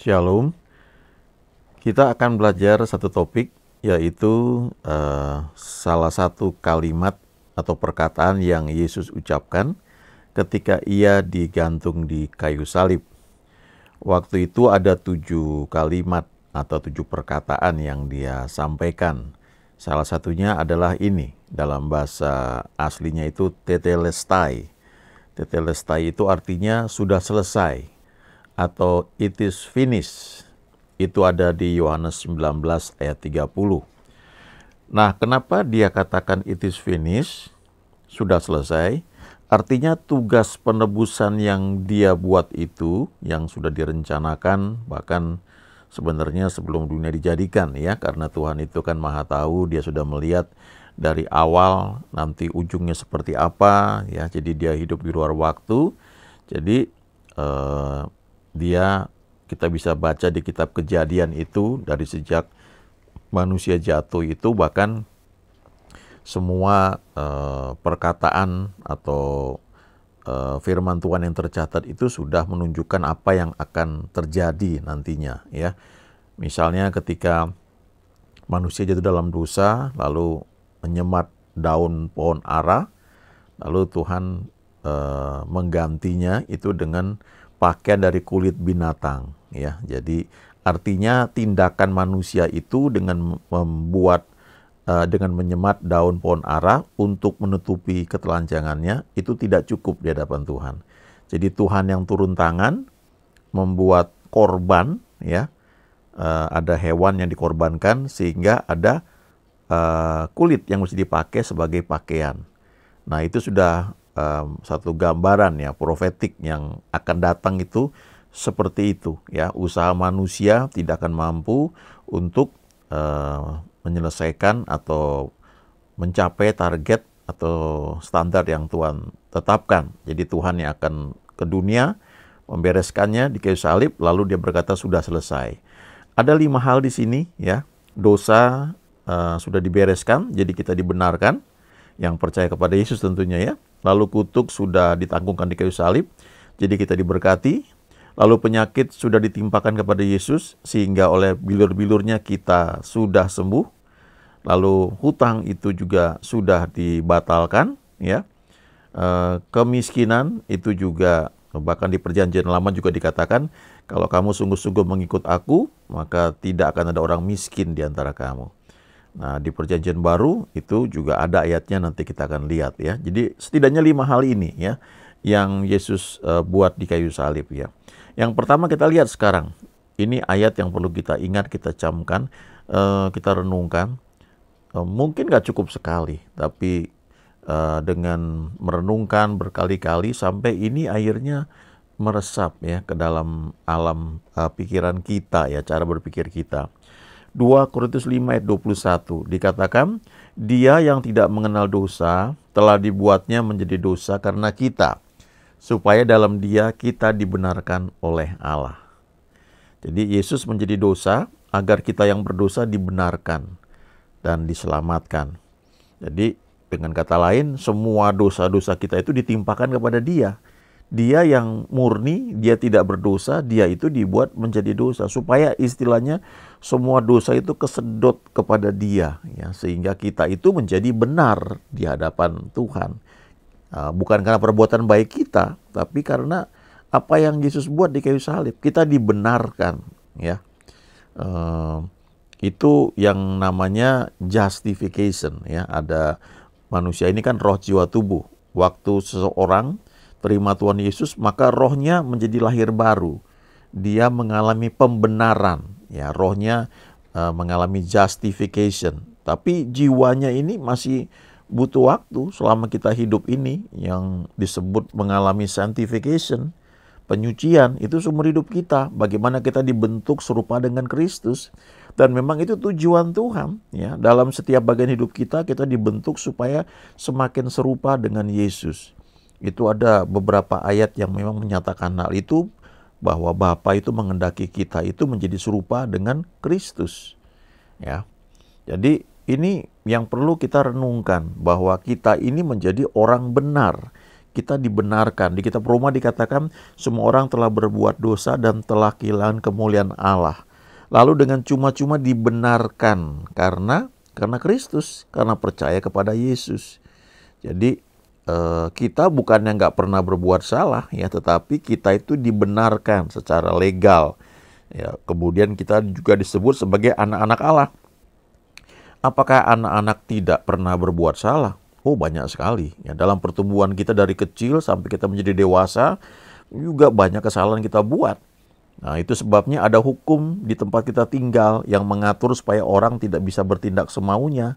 Shalom. Kita akan belajar satu topik yaitu uh, salah satu kalimat atau perkataan yang Yesus ucapkan ketika ia digantung di kayu salib. Waktu itu ada tujuh kalimat atau tujuh perkataan yang dia sampaikan. Salah satunya adalah ini dalam bahasa aslinya itu tetelestai. Tetelestai itu artinya sudah selesai atau it is finished. Itu ada di Yohanes 19 ayat 30. Nah, kenapa dia katakan it is finished? Sudah selesai. Artinya tugas penebusan yang dia buat itu yang sudah direncanakan bahkan sebenarnya sebelum dunia dijadikan ya karena Tuhan itu kan maha tahu dia sudah melihat dari awal nanti ujungnya seperti apa ya jadi dia hidup di luar waktu jadi eh, dia kita bisa baca di kitab kejadian itu dari sejak manusia jatuh itu bahkan semua eh, perkataan atau eh, firman Tuhan yang tercatat itu sudah menunjukkan apa yang akan terjadi nantinya ya. Misalnya ketika manusia jatuh dalam dosa lalu menyemat daun pohon ara lalu Tuhan eh, menggantinya itu dengan pakaian dari kulit binatang ya. Jadi artinya tindakan manusia itu dengan membuat uh, dengan menyemat daun pohon ara untuk menutupi ketelanjangannya itu tidak cukup di hadapan Tuhan. Jadi Tuhan yang turun tangan membuat korban ya. Uh, ada hewan yang dikorbankan sehingga ada uh, kulit yang mesti dipakai sebagai pakaian. Nah, itu sudah um, satu gambaran ya profetik yang akan datang itu seperti itu ya usaha manusia tidak akan mampu untuk uh, menyelesaikan atau mencapai target atau standar yang Tuhan tetapkan. Jadi Tuhan yang akan ke dunia membereskannya di kayu salib lalu dia berkata sudah selesai. Ada lima hal di sini ya. Dosa uh, sudah dibereskan jadi kita dibenarkan yang percaya kepada Yesus tentunya ya Lalu kutuk sudah ditanggungkan di kayu salib, jadi kita diberkati. Lalu penyakit sudah ditimpakan kepada Yesus, sehingga oleh bilur-bilurnya kita sudah sembuh. Lalu hutang itu juga sudah dibatalkan, ya. E, kemiskinan itu juga bahkan di perjanjian lama juga dikatakan kalau kamu sungguh-sungguh mengikut aku maka tidak akan ada orang miskin di antara kamu. Nah, di perjanjian baru itu juga ada ayatnya nanti kita akan lihat ya. Jadi setidaknya lima hal ini ya yang Yesus uh, buat di kayu salib ya. Yang pertama kita lihat sekarang. Ini ayat yang perlu kita ingat, kita camkan, uh, kita renungkan. Uh, mungkin gak cukup sekali, tapi uh, dengan merenungkan berkali-kali sampai ini akhirnya meresap ya ke dalam alam uh, pikiran kita ya, cara berpikir kita 2 Korintus 5 ayat 21 dikatakan dia yang tidak mengenal dosa telah dibuatnya menjadi dosa karena kita supaya dalam dia kita dibenarkan oleh Allah. Jadi Yesus menjadi dosa agar kita yang berdosa dibenarkan dan diselamatkan. Jadi dengan kata lain semua dosa-dosa kita itu ditimpakan kepada dia dia yang murni, dia tidak berdosa, dia itu dibuat menjadi dosa supaya istilahnya semua dosa itu kesedot kepada dia ya sehingga kita itu menjadi benar di hadapan Tuhan. Ah, bukan karena perbuatan baik kita, tapi karena apa yang Yesus buat di kayu salib, kita dibenarkan ya. Eh, itu yang namanya justification ya. Ada manusia ini kan roh jiwa tubuh. Waktu seseorang terima Tuhan Yesus, maka rohnya menjadi lahir baru. Dia mengalami pembenaran, ya rohnya uh, mengalami justification. Tapi jiwanya ini masih butuh waktu selama kita hidup ini yang disebut mengalami sanctification, penyucian itu seumur hidup kita. Bagaimana kita dibentuk serupa dengan Kristus dan memang itu tujuan Tuhan ya dalam setiap bagian hidup kita kita dibentuk supaya semakin serupa dengan Yesus itu ada beberapa ayat yang memang menyatakan hal itu bahwa Bapa itu mengendaki kita itu menjadi serupa dengan Kristus. Ya. Jadi ini yang perlu kita renungkan bahwa kita ini menjadi orang benar. Kita dibenarkan. Di kitab Roma dikatakan semua orang telah berbuat dosa dan telah kehilangan kemuliaan Allah. Lalu dengan cuma-cuma dibenarkan karena karena Kristus, karena percaya kepada Yesus. Jadi Eh, kita bukan yang nggak pernah berbuat salah ya, tetapi kita itu dibenarkan secara legal. Ya, kemudian kita juga disebut sebagai anak-anak Allah. Apakah anak-anak tidak pernah berbuat salah? Oh banyak sekali. Ya, dalam pertumbuhan kita dari kecil sampai kita menjadi dewasa juga banyak kesalahan kita buat. Nah, itu sebabnya ada hukum di tempat kita tinggal yang mengatur supaya orang tidak bisa bertindak semaunya,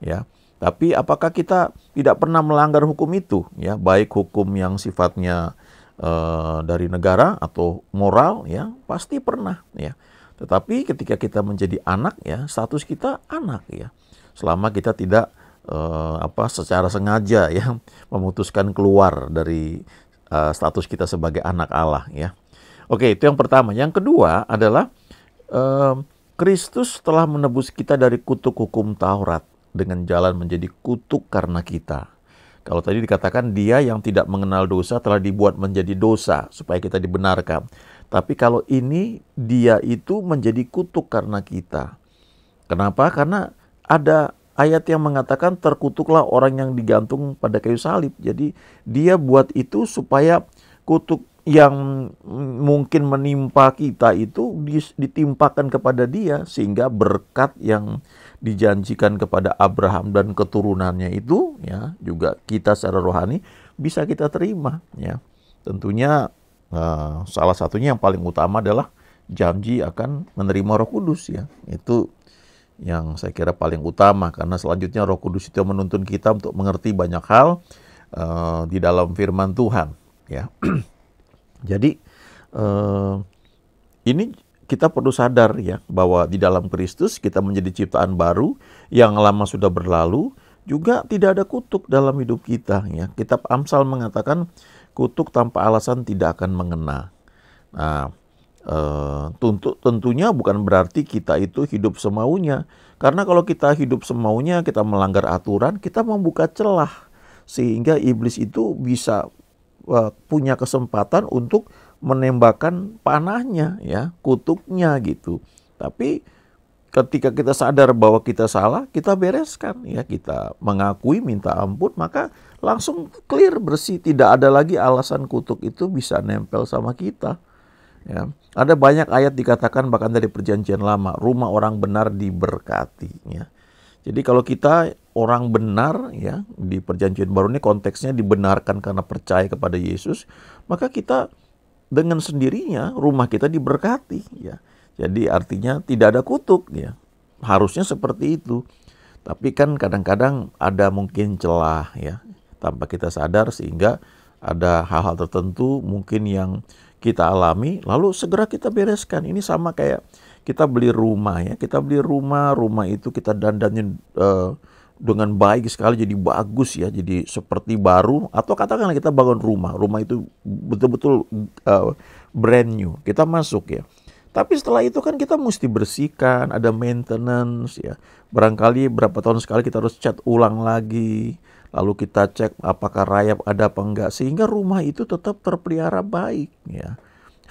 ya. Tapi apakah kita tidak pernah melanggar hukum itu ya, baik hukum yang sifatnya e, dari negara atau moral ya, pasti pernah ya. Tetapi ketika kita menjadi anak ya, status kita anak ya. Selama kita tidak e, apa secara sengaja ya memutuskan keluar dari e, status kita sebagai anak Allah ya. Oke, itu yang pertama. Yang kedua adalah Kristus telah menebus kita dari kutuk hukum Taurat dengan jalan menjadi kutuk karena kita. Kalau tadi dikatakan dia yang tidak mengenal dosa telah dibuat menjadi dosa supaya kita dibenarkan. Tapi kalau ini dia itu menjadi kutuk karena kita. Kenapa? Karena ada ayat yang mengatakan terkutuklah orang yang digantung pada kayu salib. Jadi dia buat itu supaya kutuk yang mungkin menimpa kita itu ditimpakan kepada dia sehingga berkat yang dijanjikan kepada Abraham dan keturunannya itu ya juga kita secara rohani bisa kita terima ya. Tentunya uh, salah satunya yang paling utama adalah janji akan menerima Roh Kudus ya. Itu yang saya kira paling utama karena selanjutnya Roh Kudus itu menuntun kita untuk mengerti banyak hal uh, di dalam firman Tuhan ya. Jadi uh, ini kita perlu sadar ya bahwa di dalam Kristus kita menjadi ciptaan baru yang lama sudah berlalu juga tidak ada kutuk dalam hidup kita ya. Kitab Amsal mengatakan kutuk tanpa alasan tidak akan mengena. Nah, e, tentu, tentunya bukan berarti kita itu hidup semaunya. Karena kalau kita hidup semaunya, kita melanggar aturan, kita membuka celah sehingga iblis itu bisa eh, punya kesempatan untuk menembakkan panahnya ya, kutuknya gitu. Tapi ketika kita sadar bahwa kita salah, kita bereskan ya, kita mengakui minta ampun, maka langsung clear bersih, tidak ada lagi alasan kutuk itu bisa nempel sama kita. Ya. Ada banyak ayat dikatakan bahkan dari perjanjian lama, rumah orang benar diberkati ya. Jadi kalau kita orang benar ya di perjanjian baru ini konteksnya dibenarkan karena percaya kepada Yesus, maka kita dengan sendirinya rumah kita diberkati ya. Jadi artinya tidak ada kutuk ya. Harusnya seperti itu. Tapi kan kadang-kadang ada mungkin celah ya tanpa kita sadar sehingga ada hal-hal tertentu mungkin yang kita alami lalu segera kita bereskan. Ini sama kayak kita beli rumah ya. Kita beli rumah, rumah itu kita dandanin uh, dengan baik sekali jadi bagus ya jadi seperti baru atau katakanlah kita bangun rumah rumah itu betul-betul uh, brand new kita masuk ya tapi setelah itu kan kita mesti bersihkan ada maintenance ya barangkali berapa tahun sekali kita harus cat ulang lagi lalu kita cek apakah rayap ada apa enggak sehingga rumah itu tetap terpelihara baik ya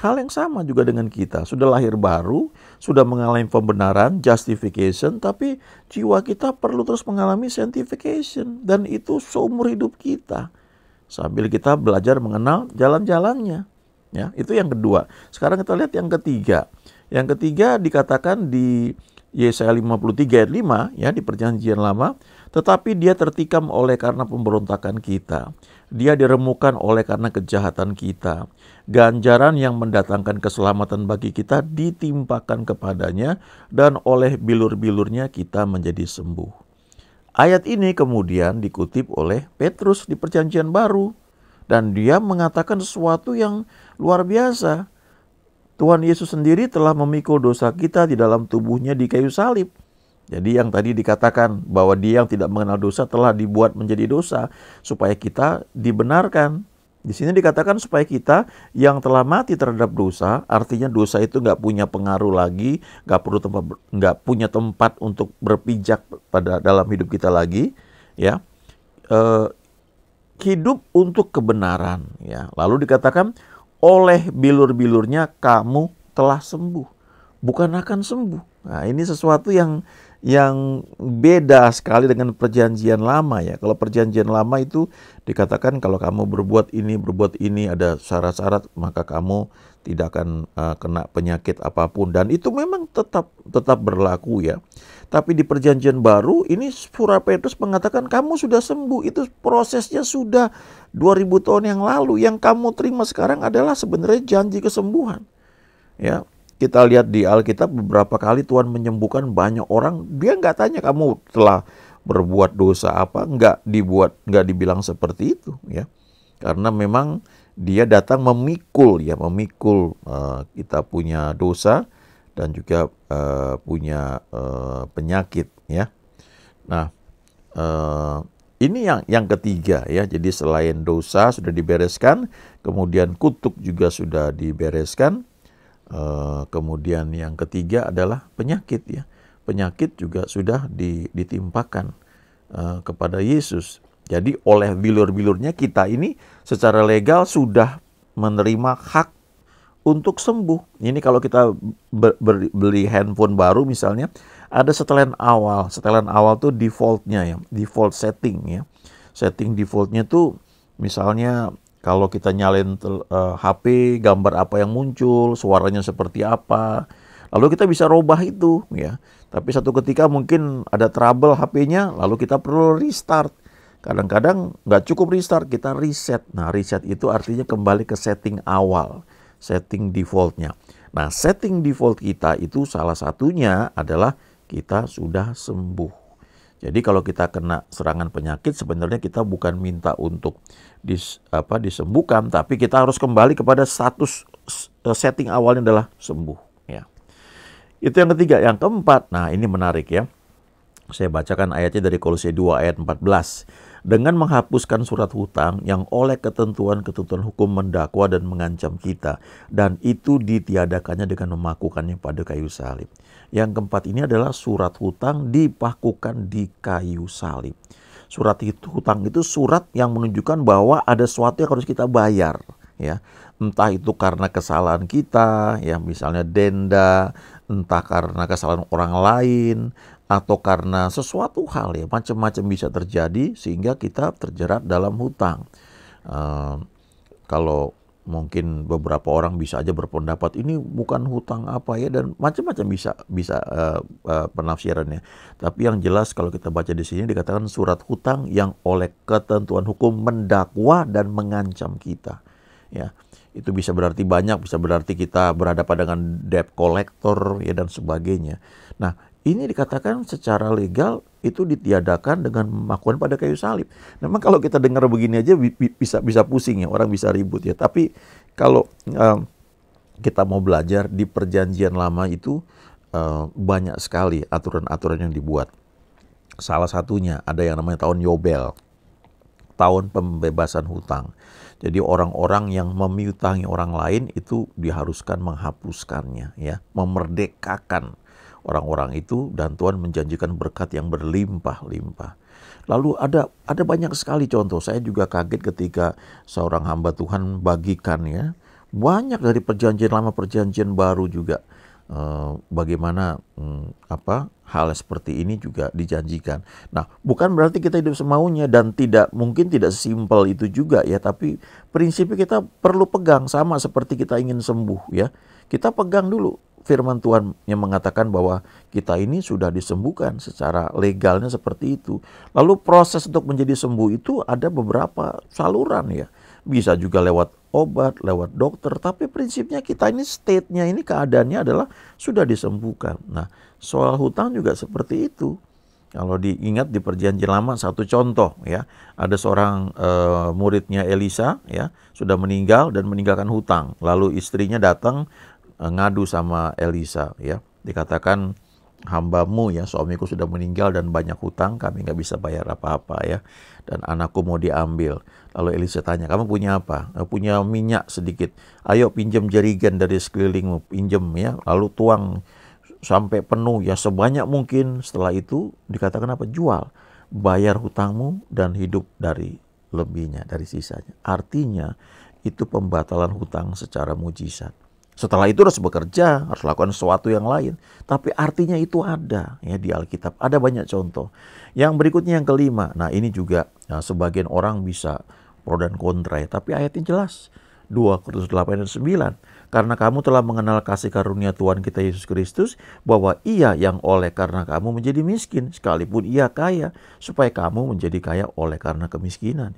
Hal yang sama juga dengan kita, sudah lahir baru, sudah mengalami pembenaran, justification, tapi jiwa kita perlu terus mengalami sanctification dan itu seumur hidup kita sambil kita belajar mengenal jalan-jalannya. Ya, itu yang kedua. Sekarang kita lihat yang ketiga. Yang ketiga dikatakan di Yesaya 53 ayat 5 ya di perjanjian lama, tetapi dia tertikam oleh karena pemberontakan kita. Dia diremukan oleh karena kejahatan kita. Ganjaran yang mendatangkan keselamatan bagi kita ditimpakan kepadanya dan oleh bilur-bilurnya kita menjadi sembuh. Ayat ini kemudian dikutip oleh Petrus di perjanjian baru dan dia mengatakan sesuatu yang luar biasa. Tuhan Yesus sendiri telah memikul dosa kita di dalam tubuhnya di kayu salib. Jadi yang tadi dikatakan bahwa dia yang tidak mengenal dosa telah dibuat menjadi dosa supaya kita dibenarkan. Di sini dikatakan supaya kita yang telah mati terhadap dosa, artinya dosa itu nggak punya pengaruh lagi, nggak perlu tempat nggak punya tempat untuk berpijak pada dalam hidup kita lagi, ya. Eh, hidup untuk kebenaran, ya. Lalu dikatakan oleh bilur-bilurnya kamu telah sembuh bukan akan sembuh. Nah, ini sesuatu yang yang beda sekali dengan perjanjian lama ya. Kalau perjanjian lama itu dikatakan kalau kamu berbuat ini, berbuat ini ada syarat-syarat maka kamu tidak akan uh, kena penyakit apapun dan itu memang tetap tetap berlaku ya. Tapi di perjanjian baru ini Pura Petrus mengatakan kamu sudah sembuh. Itu prosesnya sudah 2000 tahun yang lalu. Yang kamu terima sekarang adalah sebenarnya janji kesembuhan. Ya, kita lihat di Alkitab beberapa kali Tuhan menyembuhkan banyak orang. Dia nggak tanya kamu telah berbuat dosa apa, nggak dibuat, nggak dibilang seperti itu ya. Karena memang dia datang memikul ya, memikul uh, kita punya dosa dan juga uh, punya uh, penyakit ya. Nah, uh, ini yang yang ketiga ya. Jadi selain dosa sudah dibereskan, kemudian kutuk juga sudah dibereskan e, kemudian yang ketiga adalah penyakit ya. Penyakit juga sudah di, ditimpakan e, kepada Yesus. Jadi oleh bilur-bilurnya kita ini secara legal sudah menerima hak untuk sembuh. Ini kalau kita ber, ber, beli handphone baru misalnya, ada setelan awal. Setelan awal tuh defaultnya ya, default setting ya. Setting defaultnya tuh misalnya kalau kita nyalain uh, eh, HP, gambar apa yang muncul, suaranya seperti apa. Lalu kita bisa rubah itu ya. Tapi satu ketika mungkin ada trouble HP-nya, lalu kita perlu restart. Kadang-kadang nggak cukup restart, kita reset. Nah, reset itu artinya kembali ke setting awal, setting defaultnya. Nah, setting default kita itu salah satunya adalah kita sudah sembuh. Jadi kalau kita kena serangan penyakit sebenarnya kita bukan minta untuk dis, apa disembuhkan tapi kita harus kembali kepada status eh, setting awalnya adalah sembuh ya. Itu yang ketiga, yang keempat. Nah, ini menarik ya. Saya bacakan ayatnya dari Kolose 2 ayat 14 dengan menghapuskan surat hutang yang oleh ketentuan-ketentuan hukum mendakwa dan mengancam kita dan itu ditiadakannya dengan memakukannya pada kayu salib. Yang keempat ini adalah surat hutang dipakukan di kayu salib. Surat itu hutang itu surat yang menunjukkan bahwa ada sesuatu yang harus kita bayar ya entah itu karena kesalahan kita ya misalnya denda entah karena kesalahan orang lain atau karena sesuatu hal ya macam-macam bisa terjadi sehingga kita terjerat dalam hutang. Uh, kalau mungkin beberapa orang bisa aja berpendapat ini bukan hutang apa ya dan macam-macam bisa bisa uh, uh, penafsirannya. Tapi yang jelas kalau kita baca di sini dikatakan surat hutang yang oleh ketentuan hukum mendakwa dan mengancam kita. Ya. Itu bisa berarti banyak, bisa berarti kita berhadapan dengan debt collector ya dan sebagainya. Nah, ini dikatakan secara legal itu ditiadakan dengan makuan pada kayu salib. Memang kalau kita dengar begini aja bisa bisa pusing ya, orang bisa ribut ya. Tapi kalau um, kita mau belajar di perjanjian lama itu uh, banyak sekali aturan-aturan yang dibuat. Salah satunya ada yang namanya tahun Yobel, tahun pembebasan hutang. Jadi orang-orang yang memiutangi orang lain itu diharuskan menghapuskannya ya, memerdekakan orang-orang itu dan Tuhan menjanjikan berkat yang berlimpah-limpah. Lalu ada ada banyak sekali contoh. Saya juga kaget ketika seorang hamba Tuhan bagikan ya banyak dari perjanjian lama perjanjian baru juga eh, bagaimana hmm, apa hal seperti ini juga dijanjikan. Nah, bukan berarti kita hidup semaunya dan tidak mungkin tidak simpel itu juga ya, tapi prinsip kita perlu pegang sama seperti kita ingin sembuh ya. Kita pegang dulu firman Tuhan yang mengatakan bahwa kita ini sudah disembuhkan secara legalnya seperti itu. Lalu proses untuk menjadi sembuh itu ada beberapa saluran ya. Bisa juga lewat obat, lewat dokter, tapi prinsipnya kita ini state-nya ini keadaannya adalah sudah disembuhkan. Nah, soal hutang juga seperti itu. Kalau diingat di perjanjian lama satu contoh ya, ada seorang e, muridnya Elisa ya sudah meninggal dan meninggalkan hutang. Lalu istrinya datang Eh, ngadu sama Elisa ya. Dikatakan hambamu ya suamiku sudah meninggal dan banyak hutang kami nggak bisa bayar apa-apa ya dan anakku mau diambil lalu Elisa tanya kamu punya apa eh, punya minyak sedikit ayo pinjam jerigen dari sekelilingmu pinjam ya lalu tuang sampai penuh ya sebanyak mungkin setelah itu dikatakan apa jual bayar hutangmu dan hidup dari lebihnya dari sisanya artinya itu pembatalan hutang secara mujizat setelah itu harus bekerja, harus lakukan sesuatu yang lain. Tapi artinya itu ada ya di Alkitab. Ada banyak contoh. Yang berikutnya yang kelima. Nah ini juga ya, sebagian orang bisa pro dan kontra ya. Tapi ayatnya jelas. 2 Korintus 8 dan 9. Karena kamu telah mengenal kasih karunia Tuhan kita Yesus Kristus, bahwa ia yang oleh karena kamu menjadi miskin, sekalipun ia kaya, supaya kamu menjadi kaya oleh karena kemiskinan.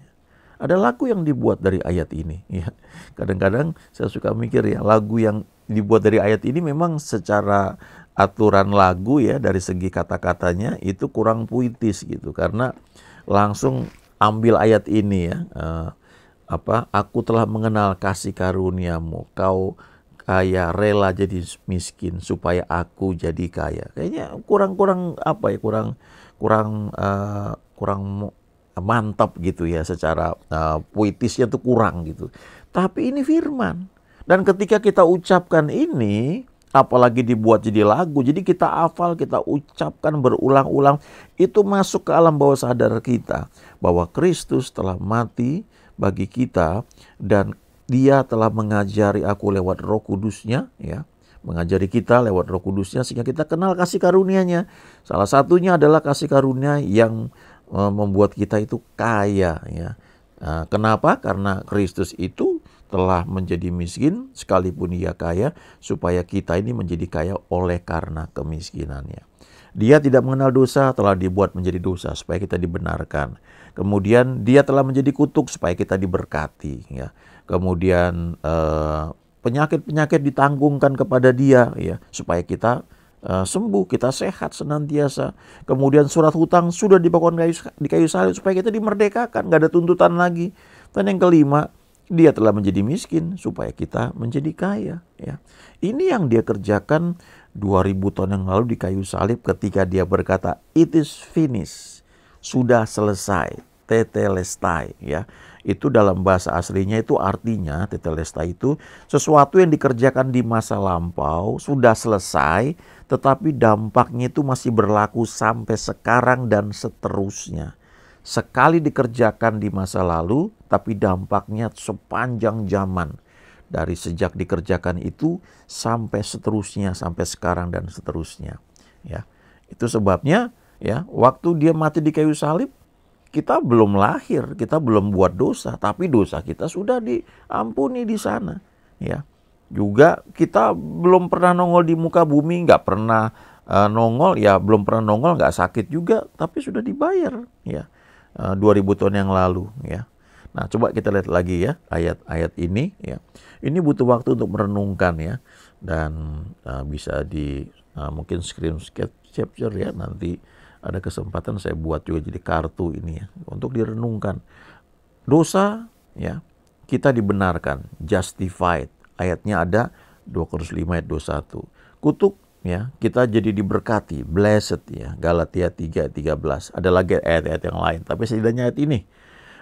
Ada lagu yang dibuat dari ayat ini. Ya. Kadang-kadang saya suka mikir ya lagu yang dibuat dari ayat ini memang secara aturan lagu ya dari segi kata-katanya itu kurang puitis gitu karena langsung ambil ayat ini ya uh, apa aku telah mengenal kasih karuniamu kau kaya rela jadi miskin supaya aku jadi kaya kayaknya kurang kurang apa ya kurang kurang uh, kurang mantap gitu ya secara uh, puitisnya itu kurang gitu. Tapi ini firman. Dan ketika kita ucapkan ini apalagi dibuat jadi lagu. Jadi kita hafal, kita ucapkan berulang-ulang itu masuk ke alam bawah sadar kita bahwa Kristus telah mati bagi kita dan dia telah mengajari aku lewat Roh Kudusnya ya mengajari kita lewat Roh Kudusnya sehingga kita kenal kasih karunia-Nya. Salah satunya adalah kasih karunia yang Eh, membuat kita itu kaya ya. Nah, kenapa? Karena Kristus itu telah menjadi miskin sekalipun ia kaya supaya kita ini menjadi kaya oleh karena kemiskinannya. Dia tidak mengenal dosa telah dibuat menjadi dosa supaya kita dibenarkan. Kemudian dia telah menjadi kutuk supaya kita diberkati ya. Kemudian eh, penyakit-penyakit ditanggungkan kepada dia ya supaya kita Eh, sembuh, kita sehat senantiasa. Kemudian surat hutang sudah dibakukan di kayu salib supaya kita dimerdekakan, nggak ada tuntutan lagi. Dan yang kelima, dia telah menjadi miskin supaya kita menjadi kaya. Ya. Ini yang dia kerjakan 2000 tahun yang lalu di kayu salib ketika dia berkata, it is finished, sudah selesai, tetelestai. Ya itu dalam bahasa aslinya itu artinya tetelesta itu sesuatu yang dikerjakan di masa lampau sudah selesai tetapi dampaknya itu masih berlaku sampai sekarang dan seterusnya. Sekali dikerjakan di masa lalu tapi dampaknya sepanjang zaman dari sejak dikerjakan itu sampai seterusnya sampai sekarang dan seterusnya ya. Itu sebabnya ya waktu dia mati di kayu salib kita belum lahir, kita belum buat dosa, tapi dosa kita sudah diampuni di sana, ya. Juga kita belum pernah nongol di muka bumi, nggak pernah uh, nongol, ya belum pernah nongol, nggak sakit juga, tapi sudah dibayar, ya. E, uh, 2000 tahun yang lalu, ya. Nah, coba kita lihat lagi ya ayat-ayat ini, ya. Ini butuh waktu untuk merenungkan ya, dan uh, bisa di uh, mungkin screen capture ya nanti ada kesempatan saya buat juga jadi kartu ini ya untuk direnungkan dosa ya kita dibenarkan justified ayatnya ada lima ayat 21 kutuk ya kita jadi diberkati blessed ya Galatia 3 13 ada lagi ayat-ayat yang lain tapi setidaknya ayat ini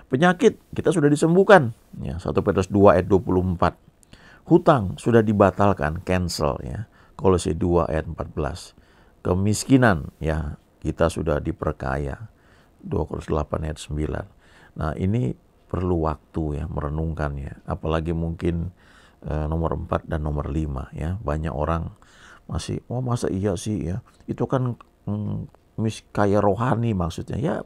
penyakit kita sudah disembuhkan ya 1 Petrus 2 ayat 24 hutang sudah dibatalkan cancel ya Kolose 2 ayat 14 kemiskinan ya kita sudah diperkaya. 2 Korintus 8 ayat 9. Nah, ini perlu waktu ya merenungkannya, apalagi mungkin e, nomor 4 dan nomor 5 ya. Banyak orang masih, "Oh, masa iya sih ya? Itu kan mm, mis kaya rohani maksudnya." Ya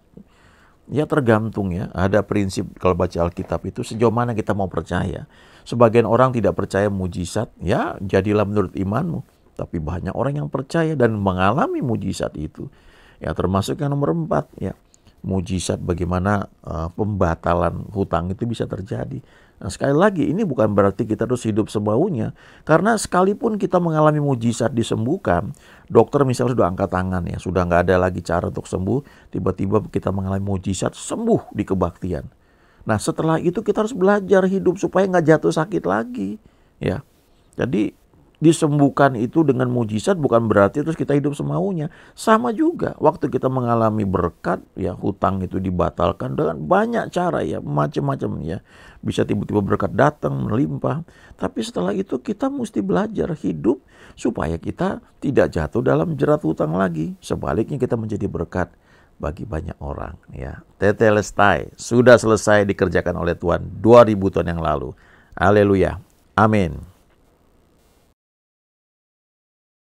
ya tergantung ya. Ada prinsip kalau baca Alkitab itu sejauh mana kita mau percaya. Sebagian orang tidak percaya mujizat, ya jadilah menurut imanmu. Tapi banyak orang yang percaya dan mengalami mujizat itu ya termasuk yang nomor empat ya mujizat bagaimana uh, pembatalan hutang itu bisa terjadi. Nah, sekali lagi ini bukan berarti kita harus hidup sebaunya karena sekalipun kita mengalami mujizat disembuhkan, dokter misalnya sudah angkat tangan ya, sudah nggak ada lagi cara untuk sembuh, tiba-tiba kita mengalami mujizat sembuh di kebaktian. Nah setelah itu kita harus belajar hidup supaya nggak jatuh sakit lagi ya. Jadi disembuhkan itu dengan mujizat bukan berarti terus kita hidup semaunya. Sama juga waktu kita mengalami berkat ya hutang itu dibatalkan dengan banyak cara ya macam-macam ya. Bisa tiba-tiba berkat datang melimpah. Tapi setelah itu kita mesti belajar hidup supaya kita tidak jatuh dalam jerat hutang lagi. Sebaliknya kita menjadi berkat bagi banyak orang ya. Tetelestai sudah selesai dikerjakan oleh Tuhan 2000 tahun yang lalu. Haleluya. Amin.